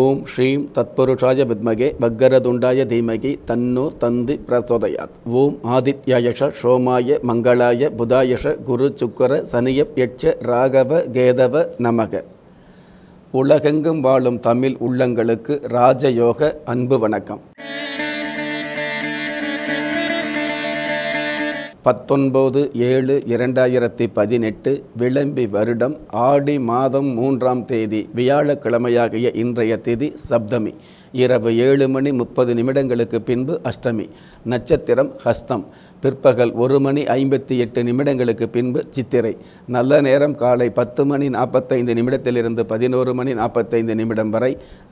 ஓம் ஸ்ரீம் தத்புருஷாய வித்மகே பக்கரதுண்டாய தீமகி தன்னோ தந்தி பிரசோதயாத் ஓம் ஆதித்யாயஷ சோமாய மங்களாய புதாயஷ குரு சுக்கர சனிய யட்ச ராகவ கேதவ நமக உலகெங்கும் வாழும் தமிழ் உள்ளங்களுக்கு ராஜயோக அன்பு வணக்கம் பத்தொன்பது ஏழு இரண்டாயிரத்தி பதினெட்டு விளம்பி வருடம் ஆடி மாதம் மூன்றாம் தேதி வியாழக்கிழமையாகிய இன்றைய தேதி சப்தமி இரவு ஏழு மணி முப்பது நிமிடங்களுக்கு பின்பு அஷ்டமி நட்சத்திரம் ஹஸ்தம் பிற்பகல் ஒரு மணி ஐம்பத்தி எட்டு நிமிடங்களுக்கு பின்பு சித்திரை நல்ல நேரம் காலை பத்து மணி நாற்பத்தைந்து நிமிடத்திலிருந்து பதினோரு மணி நாற்பத்தைந்து நிமிடம் வரை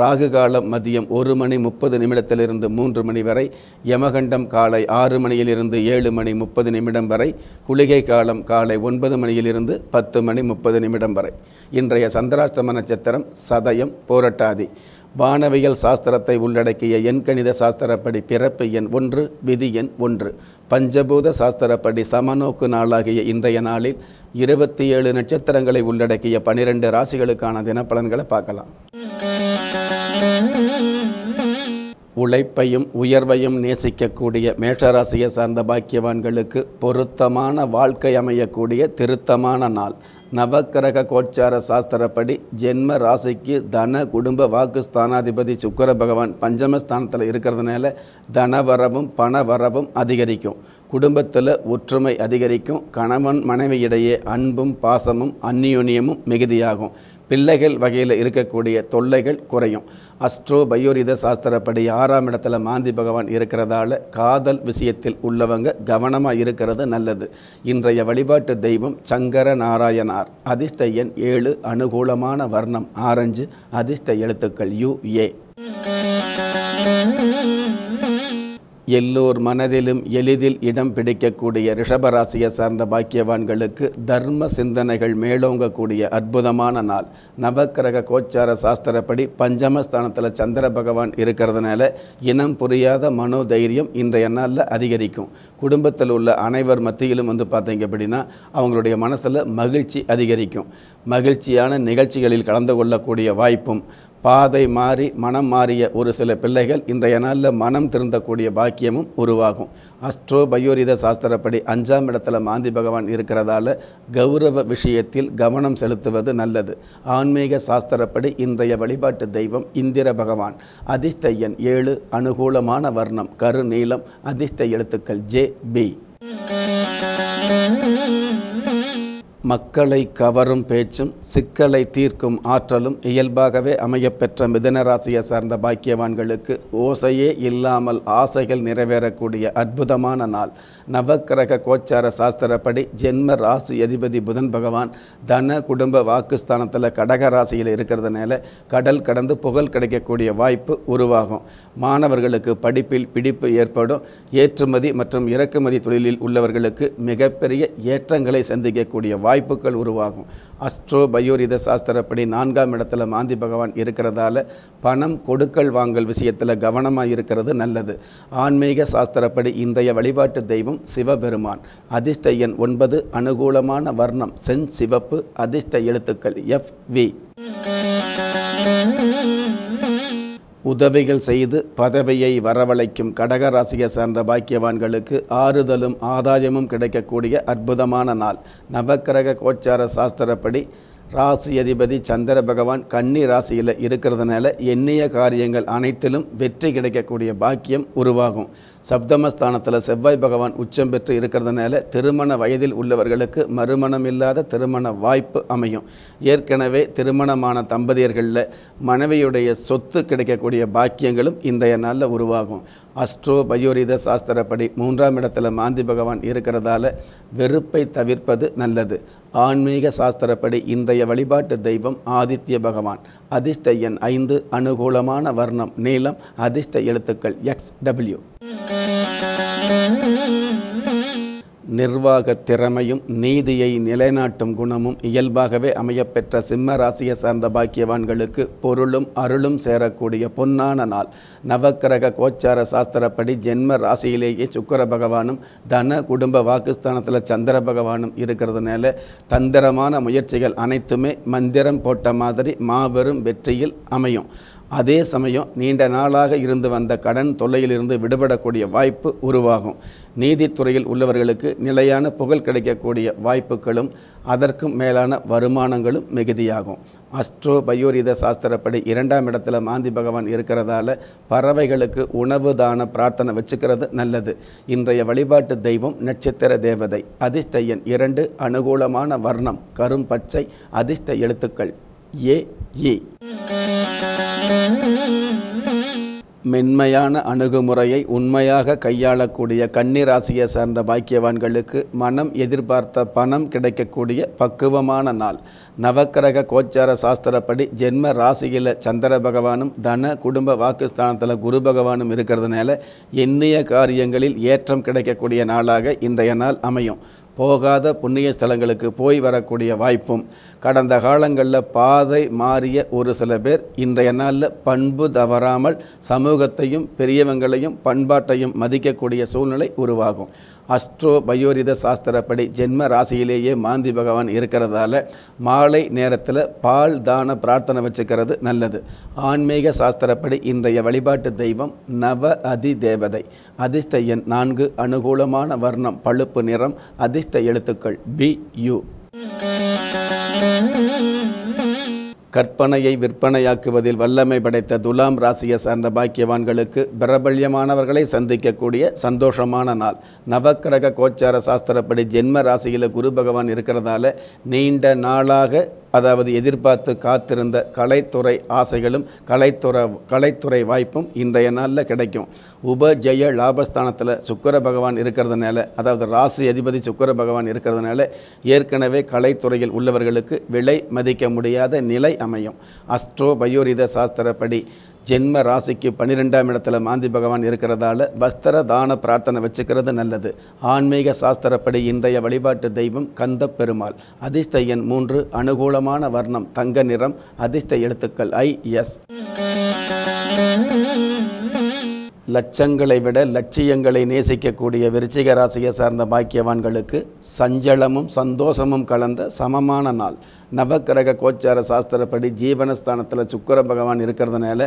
ராகு காலம் மதியம் ஒரு மணி முப்பது நிமிடத்திலிருந்து மூன்று மணி வரை யமகண்டம் காலை ஆறு மணியிலிருந்து ஏழு மணி முப்பது நிமிடம் வரை குளிகை காலம் காலை ஒன்பது மணியிலிருந்து பத்து மணி முப்பது நிமிடம் வரை இன்றைய சந்திராஷ்டம நட்சத்திரம் சதயம் போரட்டாதி வானவியல் சாஸ்திரத்தை உள்ளடக்கிய எண்கணித சாஸ்திரப்படி பிறப்பு எண் ஒன்று விதி எண் ஒன்று பஞ்சபூத சாஸ்திரப்படி சமநோக்கு நாளாகிய இன்றைய நாளில் இருபத்தி ஏழு நட்சத்திரங்களை உள்ளடக்கிய பனிரெண்டு ராசிகளுக்கான தினப்பலன்களை பார்க்கலாம் உழைப்பையும் உயர்வையும் நேசிக்கக்கூடிய மேஷராசியை சார்ந்த பாக்கியவான்களுக்கு பொருத்தமான வாழ்க்கை அமையக்கூடிய திருத்தமான நாள் நவக்கிரக கோச்சார சாஸ்திரப்படி ஜென்ம ராசிக்கு தன குடும்ப வாக்கு ஸ்தானாதிபதி சுக்கர பகவான் பஞ்சமஸ்தானத்தில் இருக்கிறதுனால தன வரவும் பண வரவும் அதிகரிக்கும் குடும்பத்தில் ஒற்றுமை அதிகரிக்கும் கணவன் மனைவியிடையே அன்பும் பாசமும் அந்நியுனியமும் மிகுதியாகும் பிள்ளைகள் வகையில் இருக்கக்கூடிய தொல்லைகள் குறையும் அஸ்ட்ரோ பயோரித சாஸ்திரப்படி ஆறாம் இடத்துல மாந்தி பகவான் இருக்கிறதால காதல் விஷயத்தில் உள்ளவங்க கவனமாக இருக்கிறது நல்லது இன்றைய வழிபாட்டு தெய்வம் சங்கர நாராயணார் அதிர்ஷ்ட எண் ஏழு அனுகூலமான வர்ணம் ஆரஞ்சு அதிர்ஷ்ட எழுத்துக்கள் யு ஏ எல்லோர் மனதிலும் எளிதில் இடம் பிடிக்கக்கூடிய ரிஷபராசியை சார்ந்த பாக்கியவான்களுக்கு தர்ம சிந்தனைகள் மேலோங்கக்கூடிய அற்புதமான நாள் நவக்கிரக கோச்சார சாஸ்திரப்படி பஞ்சமஸ்தானத்தில் சந்திர பகவான் இருக்கிறதுனால இனம் புரியாத மனோதைரியம் இன்றைய நாளில் அதிகரிக்கும் குடும்பத்தில் உள்ள அனைவர் மத்தியிலும் வந்து பார்த்தீங்க அப்படின்னா அவங்களுடைய மனசில் மகிழ்ச்சி அதிகரிக்கும் மகிழ்ச்சியான நிகழ்ச்சிகளில் கலந்து கொள்ளக்கூடிய வாய்ப்பும் பாதை மாறி மனம் மாறிய ஒரு சில பிள்ளைகள் இன்றைய நாளில் மனம் திருந்தக்கூடிய பாக்கியமும் உருவாகும் அஸ்ட்ரோ பயோரித சாஸ்திரப்படி அஞ்சாம் இடத்துல மாந்தி பகவான் இருக்கிறதால கௌரவ விஷயத்தில் கவனம் செலுத்துவது நல்லது ஆன்மீக சாஸ்திரப்படி இன்றைய வழிபாட்டு தெய்வம் இந்திர பகவான் அதிர்ஷ்ட ஏழு அனுகூலமான வர்ணம் கரு நீளம் அதிர்ஷ்ட எழுத்துக்கள் ஜே பி மக்களை கவரும் பேச்சும் சிக்கலை தீர்க்கும் ஆற்றலும் இயல்பாகவே அமையப்பெற்ற மிதனராசியை சார்ந்த பாக்கியவான்களுக்கு ஓசையே இல்லாமல் ஆசைகள் நிறைவேறக்கூடிய அற்புதமான நாள் நவக்கிரக கோச்சார சாஸ்திரப்படி ஜென்ம ராசி அதிபதி புதன் பகவான் தன குடும்ப வாக்குஸ்தானத்தில் கடக ராசியில் இருக்கிறதுனால கடல் கடந்து புகழ் கிடைக்கக்கூடிய வாய்ப்பு உருவாகும் மாணவர்களுக்கு படிப்பில் பிடிப்பு ஏற்படும் ஏற்றுமதி மற்றும் இறக்குமதி தொழிலில் உள்ளவர்களுக்கு மிகப்பெரிய ஏற்றங்களை சந்திக்கக்கூடிய வாய்ப்பு வாய்ப்புகள் உருவாகும் அஸ்ட்ரோ பயோரித சாஸ்திரப்படி நான்காம் இடத்துல மாந்தி பகவான் இருக்கிறதால பணம் கொடுக்கல் வாங்கல் விஷயத்தில் கவனமாக இருக்கிறது நல்லது ஆன்மீக சாஸ்திரப்படி இன்றைய வழிபாட்டு தெய்வம் சிவபெருமான் அதிர்ஷ்ட எண் ஒன்பது அனுகூலமான வர்ணம் சென் சிவப்பு அதிர்ஷ்ட எழுத்துக்கள் எஃப் வி உதவிகள் செய்து பதவியை வரவழைக்கும் கடகராசியை சேர்ந்த பாக்கியவான்களுக்கு ஆறுதலும் ஆதாயமும் கிடைக்கக்கூடிய அற்புதமான நாள் நவக்கிரக கோச்சார சாஸ்திரப்படி ராசி அதிபதி சந்திர பகவான் கன்னி ராசியில் இருக்கிறதுனால எண்ணிய காரியங்கள் அனைத்திலும் வெற்றி கிடைக்கக்கூடிய பாக்கியம் உருவாகும் சப்தமஸ்தானத்தில் செவ்வாய் பகவான் உச்சம் பெற்று இருக்கிறதுனால திருமண வயதில் உள்ளவர்களுக்கு மறுமணம் இல்லாத திருமண வாய்ப்பு அமையும் ஏற்கனவே திருமணமான தம்பதியர்களில் மனைவியுடைய சொத்து கிடைக்கக்கூடிய பாக்கியங்களும் இன்றைய நாளில் உருவாகும் அஸ்ட்ரோ பயோரித சாஸ்திரப்படி மூன்றாம் இடத்துல மாந்தி பகவான் இருக்கிறதால வெறுப்பை தவிர்ப்பது நல்லது ஆன்மீக சாஸ்திரப்படி இன்றைய வழிபாட்டு தெய்வம் ஆதித்ய பகவான் அதிர்ஷ்ட எண் ஐந்து அனுகூலமான வர்ணம் நீளம் அதிர்ஷ்ட எழுத்துக்கள் எக்ஸ் டபிள்யூ நிர்வாக திறமையும் நீதியை நிலைநாட்டும் குணமும் இயல்பாகவே அமையப்பெற்ற சிம்ம ராசியை சார்ந்த பாக்கியவான்களுக்கு பொருளும் அருளும் சேரக்கூடிய பொன்னான நாள் நவக்கிரக கோச்சார சாஸ்திரப்படி ஜென்ம ராசியிலேயே சுக்கர பகவானும் தன குடும்ப வாக்குஸ்தானத்தில் சந்திர பகவானும் இருக்கிறதுனால தந்திரமான முயற்சிகள் அனைத்துமே மந்திரம் போட்ட மாதிரி மாபெரும் வெற்றியில் அமையும் அதே சமயம் நீண்ட நாளாக இருந்து வந்த கடன் தொல்லையிலிருந்து விடுபடக்கூடிய வாய்ப்பு உருவாகும் நீதித்துறையில் உள்ளவர்களுக்கு நிலையான புகழ் கிடைக்கக்கூடிய வாய்ப்புகளும் அதற்கும் மேலான வருமானங்களும் மிகுதியாகும் அஸ்ட்ரோ பயோரித சாஸ்திரப்படி இரண்டாம் இடத்துல மாந்தி பகவான் இருக்கிறதால பறவைகளுக்கு உணவு தான பிரார்த்தனை வச்சுக்கிறது நல்லது இன்றைய வழிபாட்டு தெய்வம் நட்சத்திர தேவதை அதிர்ஷ்டையன் இரண்டு அனுகூலமான வர்ணம் கரும் பச்சை அதிர்ஷ்ட எழுத்துக்கள் ஏ ஏ மென்மையான அணுகுமுறையை உண்மையாக கையாளக்கூடிய கன்னிராசியை சார்ந்த பாக்கியவான்களுக்கு மனம் எதிர்பார்த்த பணம் கிடைக்கக்கூடிய பக்குவமான நாள் நவக்கிரக கோச்சார சாஸ்திரப்படி ஜென்ம ராசியில் சந்திர பகவானும் தன குடும்ப வாக்குஸ்தானத்தில் குரு பகவானும் இருக்கிறதுனால எண்ணிய காரியங்களில் ஏற்றம் கிடைக்கக்கூடிய நாளாக இன்றைய நாள் அமையும் போகாத புண்ணிய ஸ்தலங்களுக்கு போய் வரக்கூடிய வாய்ப்பும் கடந்த காலங்களில் பாதை மாறிய ஒரு சில பேர் இன்றைய நாளில் பண்பு தவறாமல் சமூகத்தையும் பெரியவங்களையும் பண்பாட்டையும் மதிக்கக்கூடிய சூழ்நிலை உருவாகும் அஸ்ட்ரோ பயோரித சாஸ்திரப்படி ஜென்ம ராசியிலேயே மாந்தி பகவான் இருக்கிறதால மாலை நேரத்தில் பால் தான பிரார்த்தனை வச்சுக்கிறது நல்லது ஆன்மீக சாஸ்திரப்படி இன்றைய வழிபாட்டு தெய்வம் நவ அதி தேவதை அதிர்ஷ்ட எண் நான்கு அனுகூலமான வர்ணம் பழுப்பு நிறம் அதிர்ஷ்ட சேர்த்த எழுத்துக்கள் பி யு கற்பனையை விற்பனையாக்குவதில் வல்லமை படைத்த துலாம் ராசியை சார்ந்த பாக்கியவான்களுக்கு பிரபல்யமானவர்களை சந்திக்கக்கூடிய சந்தோஷமான நாள் நவக்கிரக கோச்சார சாஸ்திரப்படி ஜென்ம ராசியில் குரு பகவான் இருக்கிறதால நீண்ட நாளாக அதாவது எதிர்பார்த்து காத்திருந்த கலைத்துறை ஆசைகளும் கலைத்துறை கலைத்துறை வாய்ப்பும் இன்றைய நாளில் கிடைக்கும் உபஜெய லாபஸ்தானத்தில் சுக்கர பகவான் இருக்கிறதுனால அதாவது ராசி அதிபதி சுக்கர பகவான் இருக்கிறதுனால ஏற்கனவே கலைத்துறையில் உள்ளவர்களுக்கு விலை மதிக்க முடியாத நிலை அமையும் அஸ்ட்ரோ பயோரித சாஸ்திரப்படி ஜென்ம ராசிக்கு பன்னிரெண்டாம் இடத்துல மாந்தி பகவான் இருக்கிறதால வஸ்திர தான பிரார்த்தனை வச்சுக்கிறது நல்லது ஆன்மீக சாஸ்திரப்படி இன்றைய வழிபாட்டு தெய்வம் கந்த பெருமாள் அதிர்ஷ்ட எண் மூன்று அனுகூலமான வர்ணம் தங்க நிறம் அதிர்ஷ்ட எழுத்துக்கள் ஐ எஸ் லட்சங்களை விட லட்சியங்களை நேசிக்கக்கூடிய விருச்சிக ராசியை சார்ந்த பாக்கியவான்களுக்கு சஞ்சலமும் சந்தோஷமும் கலந்த சமமான நாள் நவக்கிரக கோச்சார சாஸ்திரப்படி ஜீவனஸ்தானத்தில் சுக்கர பகவான் இருக்கிறதுனால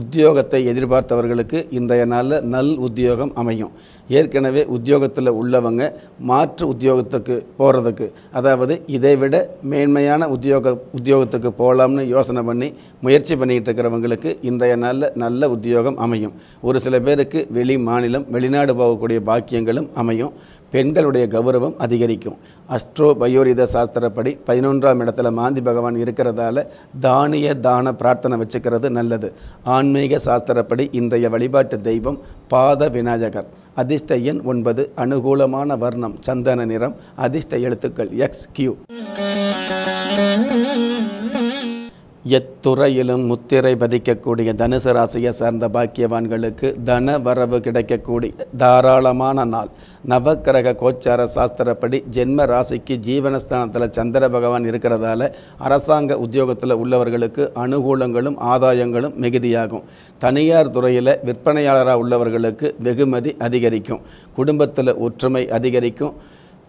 உத்தியோகத்தை எதிர்பார்த்தவர்களுக்கு இன்றைய நாளில் நல் உத்தியோகம் அமையும் ஏற்கனவே உத்தியோகத்தில் உள்ளவங்க மாற்று உத்தியோகத்துக்கு போகிறதுக்கு அதாவது இதை விட மேன்மையான உத்தியோக உத்தியோகத்துக்கு போகலாம்னு யோசனை பண்ணி முயற்சி பண்ணிக்கிட்டு இருக்கிறவங்களுக்கு இன்றைய நாளில் நல்ல உத்தியோகம் அமையும் ஒரு சில பேருக்கு வெளி மாநிலம் வெளிநாடு போகக்கூடிய பாக்கியங்களும் அமையும் பெண்களுடைய கௌரவம் அதிகரிக்கும் அஸ்ட்ரோ பயோரித சாஸ்திரப்படி பதினொன்றாம் இடத்துல மாந்தி பகவான் இருக்கிறதால தானிய தான பிரார்த்தனை வச்சுக்கிறது நல்லது ஆன்மீக சாஸ்திரப்படி இன்றைய வழிபாட்டு தெய்வம் பாத விநாயகர் அதிர்ஷ்ட எண் ஒன்பது அனுகூலமான வர்ணம் சந்தன நிறம் அதிர்ஷ்ட எழுத்துக்கள் எக்ஸ் கியூ எத்துறையிலும் முத்திரை பதிக்கக்கூடிய தனுசு ராசியை சார்ந்த பாக்கியவான்களுக்கு தன வரவு கிடைக்கக்கூடிய தாராளமான நாள் நவக்கிரக கோச்சார சாஸ்திரப்படி ஜென்ம ராசிக்கு ஜீவனஸ்தானத்தில் சந்திர பகவான் இருக்கிறதால அரசாங்க உத்தியோகத்தில் உள்ளவர்களுக்கு அனுகூலங்களும் ஆதாயங்களும் மிகுதியாகும் தனியார் துறையில் விற்பனையாளராக உள்ளவர்களுக்கு வெகுமதி அதிகரிக்கும் குடும்பத்தில் ஒற்றுமை அதிகரிக்கும்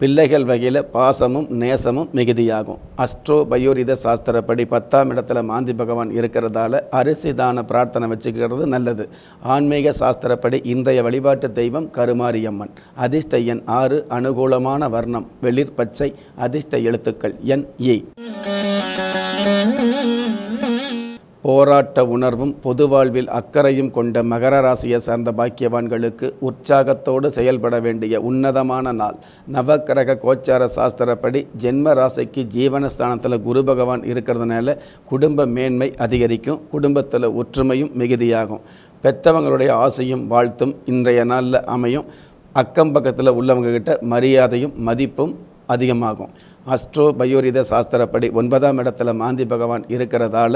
பிள்ளைகள் வகையில் பாசமும் நேசமும் மிகுதியாகும் அஸ்ட்ரோ பயோரித சாஸ்திரப்படி பத்தாம் இடத்துல மாந்தி பகவான் இருக்கிறதால அரிசி தான பிரார்த்தனை வச்சுக்கிறது நல்லது ஆன்மீக சாஸ்திரப்படி இன்றைய வழிபாட்டு தெய்வம் கருமாரியம்மன் அதிர்ஷ்ட எண் ஆறு அனுகூலமான வர்ணம் வெளிர் பச்சை அதிர்ஷ்ட எழுத்துக்கள் என் ஏ போராட்ட உணர்வும் பொது வாழ்வில் அக்கறையும் கொண்ட மகர ராசியை சார்ந்த பாக்கியவான்களுக்கு உற்சாகத்தோடு செயல்பட வேண்டிய உன்னதமான நாள் நவக்கிரக கோச்சார சாஸ்திரப்படி ஜென்ம ராசிக்கு ஜீவனஸ்தானத்தில் குரு பகவான் இருக்கிறதுனால குடும்ப மேன்மை அதிகரிக்கும் குடும்பத்தில் ஒற்றுமையும் மிகுதியாகும் பெற்றவங்களுடைய ஆசையும் வாழ்த்தும் இன்றைய நாளில் அமையும் அக்கம் பக்கத்தில் உள்ளவங்கக்கிட்ட மரியாதையும் மதிப்பும் அதிகமாகும் அஸ்ட்ரோ பயோரித சாஸ்திரப்படி ஒன்பதாம் இடத்துல மாந்தி பகவான் இருக்கிறதால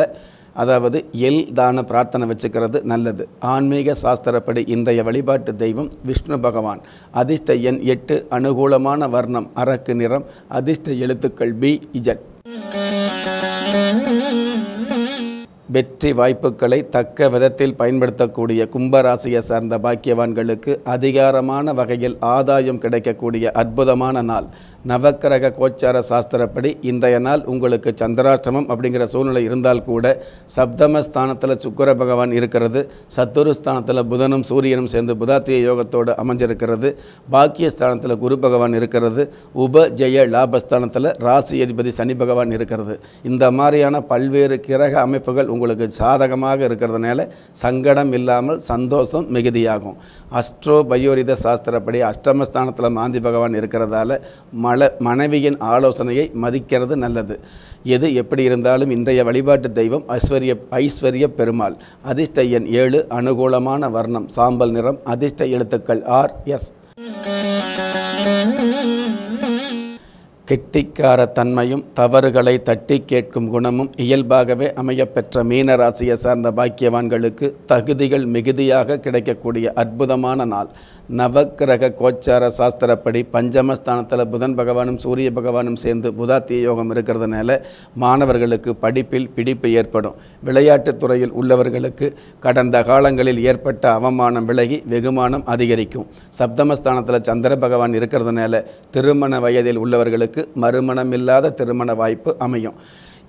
அதாவது எல் தான பிரார்த்தனை வச்சுக்கிறது நல்லது ஆன்மீக சாஸ்திரப்படி இன்றைய வழிபாட்டு தெய்வம் விஷ்ணு பகவான் அதிர்ஷ்ட எண் எட்டு அனுகூலமான வர்ணம் அரக்கு நிறம் அதிர்ஷ்ட எழுத்துக்கள் பி இஜட் வெற்றி வாய்ப்புகளை தக்க விதத்தில் பயன்படுத்தக்கூடிய கும்பராசியை சார்ந்த பாக்கியவான்களுக்கு அதிகாரமான வகையில் ஆதாயம் கிடைக்கக்கூடிய அற்புதமான நாள் நவக்கிரக கோச்சார சாஸ்திரப்படி இன்றைய நாள் உங்களுக்கு சந்திராஷ்டிரமம் அப்படிங்கிற சூழ்நிலை இருந்தால் கூட சப்தமஸ்தானத்தில் சுக்கர பகவான் இருக்கிறது சத்துருஸ்தானத்தில் புதனும் சூரியனும் சேர்ந்து புதாத்திய யோகத்தோடு அமைஞ்சிருக்கிறது பாக்கியஸ்தானத்தில் குரு பகவான் இருக்கிறது உப ஜெய லாபஸ்தானத்தில் ராசி அதிபதி சனி பகவான் இருக்கிறது இந்த மாதிரியான பல்வேறு கிரக அமைப்புகள் உங்களுக்கு சாதகமாக இருக்கிறதுனால சங்கடம் இல்லாமல் சந்தோஷம் மிகுதியாகும் அஸ்ட்ரோ பயோரித சாஸ்திரப்படி அஷ்டமஸ்தானத்தில் மாந்தி பகவான் இருக்கிறதால மல மனைவியின் ஆலோசனையை மதிக்கிறது நல்லது எது எப்படி இருந்தாலும் இன்றைய வழிபாட்டு தெய்வம் ஐஸ்வர்ய ஐஸ்வர்ய பெருமாள் அதிர்ஷ்ட எண் ஏழு அனுகூலமான வர்ணம் சாம்பல் நிறம் அதிர்ஷ்ட எழுத்துக்கள் ஆர் எஸ் தன்மையும் தவறுகளை தட்டி கேட்கும் குணமும் இயல்பாகவே அமையப்பெற்ற மீனராசியை சார்ந்த பாக்கியவான்களுக்கு தகுதிகள் மிகுதியாக கிடைக்கக்கூடிய அற்புதமான நாள் நவக்கிரக கோச்சார சாஸ்திரப்படி பஞ்சமஸ்தானத்தில் புதன் பகவானும் சூரிய பகவானும் சேர்ந்து புதாத்திய யோகம் இருக்கிறதுனால மாணவர்களுக்கு படிப்பில் பிடிப்பு ஏற்படும் விளையாட்டுத் துறையில் உள்ளவர்களுக்கு கடந்த காலங்களில் ஏற்பட்ட அவமானம் விலகி வெகுமானம் அதிகரிக்கும் சப்தமஸ்தானத்தில் சந்திர பகவான் இருக்கிறதுனால திருமண வயதில் உள்ளவர்களுக்கு மறுமணமில்லாத திருமண வாய்ப்பு அமையும்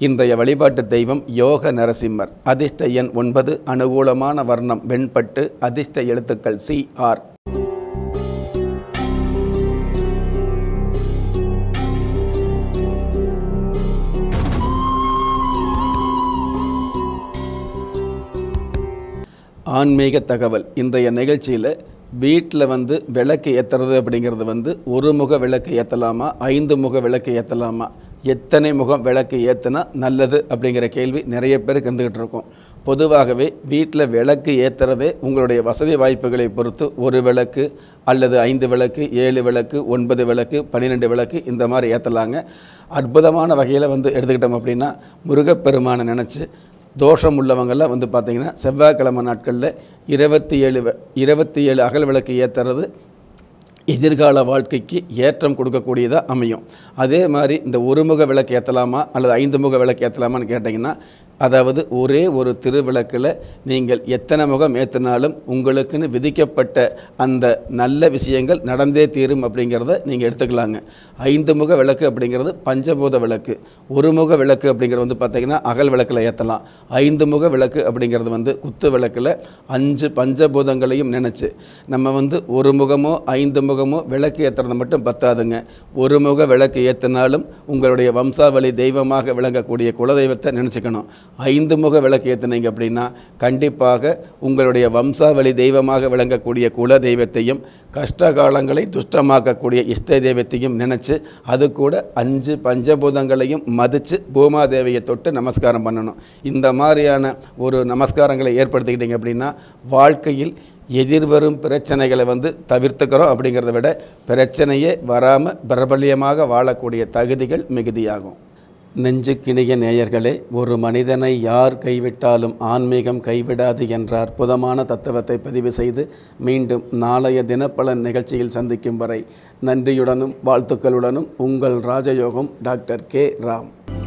இன்றைய வழிபாட்டு தெய்வம் யோக நரசிம்மர் அதிர்ஷ்ட எண் ஒன்பது அனுகூலமான வர்ணம் வெண்பட்டு அதிர்ஷ்ட எழுத்துக்கள் சி ஆர் ஆன்மீக தகவல் இன்றைய நிகழ்ச்சியில் வீட்டில் வந்து விளக்கு ஏற்றுறது அப்படிங்கிறது வந்து ஒரு முக விளக்கு ஏற்றலாமா ஐந்து முக விளக்கு ஏற்றலாமா எத்தனை முகம் விளக்கு ஏற்றுனா நல்லது அப்படிங்கிற கேள்வி நிறைய பேருக்கு இருந்துக்கிட்டு இருக்கும் பொதுவாகவே வீட்டில் விளக்கு ஏற்றுறதே உங்களுடைய வசதி வாய்ப்புகளை பொறுத்து ஒரு விளக்கு அல்லது ஐந்து விளக்கு ஏழு விளக்கு ஒன்பது விளக்கு பன்னிரெண்டு விளக்கு இந்த மாதிரி ஏற்றலாங்க அற்புதமான வகையில் வந்து எடுத்துக்கிட்டோம் அப்படின்னா முருகப்பெருமானை நினச்சி தோஷம் உள்ளவங்கள்லாம் வந்து பார்த்திங்கன்னா செவ்வாய்க்கிழமை நாட்களில் இருபத்தி ஏழு இருபத்தி ஏழு அகல் விளக்கு ஏற்றுறது எதிர்கால வாழ்க்கைக்கு ஏற்றம் கொடுக்கக்கூடியதாக அமையும் அதே மாதிரி இந்த ஒரு முக விளக்கு ஏற்றலாமா அல்லது ஐந்து முக விளக்கு ஏற்றலாமான்னு கேட்டிங்கன்னா அதாவது ஒரே ஒரு திருவிளக்கில் நீங்கள் எத்தனை முகம் ஏற்றினாலும் உங்களுக்குன்னு விதிக்கப்பட்ட அந்த நல்ல விஷயங்கள் நடந்தே தீரும் அப்படிங்கிறத நீங்கள் எடுத்துக்கலாங்க ஐந்து முக விளக்கு அப்படிங்கிறது பஞ்சபூத விளக்கு ஒரு முக விளக்கு அப்படிங்கிறது வந்து பார்த்திங்கன்னா அகல் விளக்கில் ஏற்றலாம் ஐந்து முக விளக்கு அப்படிங்கிறது வந்து குத்து விளக்கில் அஞ்சு பஞ்சபூதங்களையும் நினச்சி நம்ம வந்து ஒரு முகமோ ஐந்து முகமும் விளக்கு ஏற்றுறது மட்டும் பத்தாதுங்க ஒரு முக விளக்கு ஏற்றினாலும் உங்களுடைய வம்சாவளி தெய்வமாக விளங்கக்கூடிய குலதெய்வத்தை நினச்சிக்கணும் ஐந்து முக விளக்கு ஏற்றினீங்க அப்படின்னா கண்டிப்பாக உங்களுடைய வம்சாவளி தெய்வமாக விளங்கக்கூடிய குல தெய்வத்தையும் கஷ்ட காலங்களை துஷ்டமாக்கக்கூடிய இஷ்ட தெய்வத்தையும் நினச்சி அது கூட அஞ்சு பஞ்சபூதங்களையும் மதித்து பூமாதேவியை தொட்டு நமஸ்காரம் பண்ணணும் இந்த மாதிரியான ஒரு நமஸ்காரங்களை ஏற்படுத்திக்கிட்டீங்க அப்படின்னா வாழ்க்கையில் எதிர்வரும் பிரச்சனைகளை வந்து தவிர்த்துக்கிறோம் அப்படிங்கிறத விட பிரச்சனையே வராமல் பிரபல்யமாக வாழக்கூடிய தகுதிகள் மிகுதியாகும் நெஞ்சுக்கிணிய நேயர்களே ஒரு மனிதனை யார் கைவிட்டாலும் ஆன்மீகம் கைவிடாது என்ற அற்புதமான தத்துவத்தை பதிவு செய்து மீண்டும் நாளைய தினப்பலன் நிகழ்ச்சியில் சந்திக்கும் வரை நன்றியுடனும் வாழ்த்துக்களுடனும் உங்கள் ராஜயோகம் டாக்டர் கே ராம்